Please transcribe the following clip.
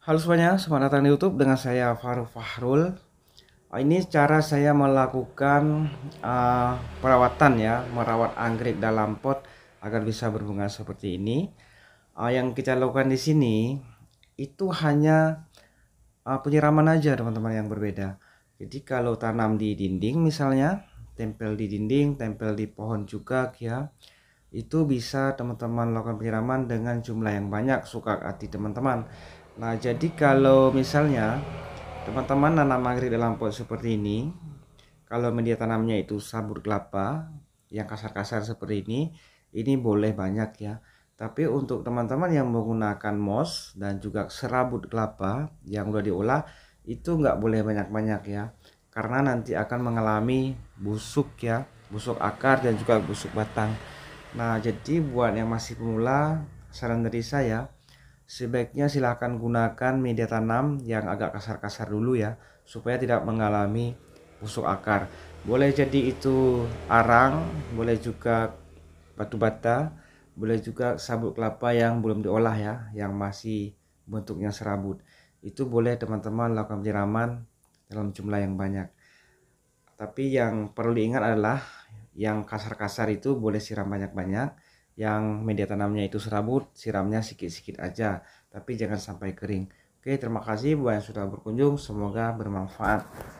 Halo semuanya, selamat datang di YouTube dengan saya Faru Fahrul. Ah, ini cara saya melakukan uh, perawatan ya, merawat anggrek dalam pot agar bisa berbunga seperti ini. Uh, yang kita lakukan di sini itu hanya uh, penyiraman aja teman-teman yang berbeda. Jadi kalau tanam di dinding misalnya, tempel di dinding, tempel di pohon juga ya itu bisa teman-teman lakukan penyiraman dengan jumlah yang banyak suka hati teman-teman nah jadi kalau misalnya teman-teman nanam anggrek dalam pot seperti ini kalau media tanamnya itu sabur kelapa yang kasar-kasar seperti ini ini boleh banyak ya tapi untuk teman-teman yang menggunakan mos dan juga serabut kelapa yang udah diolah itu nggak boleh banyak-banyak ya karena nanti akan mengalami busuk ya busuk akar dan juga busuk batang Nah, jadi buat yang masih pemula, saran dari saya, sebaiknya silahkan gunakan media tanam yang agak kasar-kasar dulu ya, supaya tidak mengalami busuk akar. Boleh jadi itu arang, boleh juga batu bata, boleh juga sabut kelapa yang belum diolah ya, yang masih bentuknya serabut. Itu boleh teman-teman lakukan penyiraman dalam jumlah yang banyak. Tapi yang perlu diingat adalah yang kasar-kasar itu boleh siram banyak-banyak yang media tanamnya itu serabut siramnya sikit-sikit aja tapi jangan sampai kering oke terima kasih buat yang sudah berkunjung semoga bermanfaat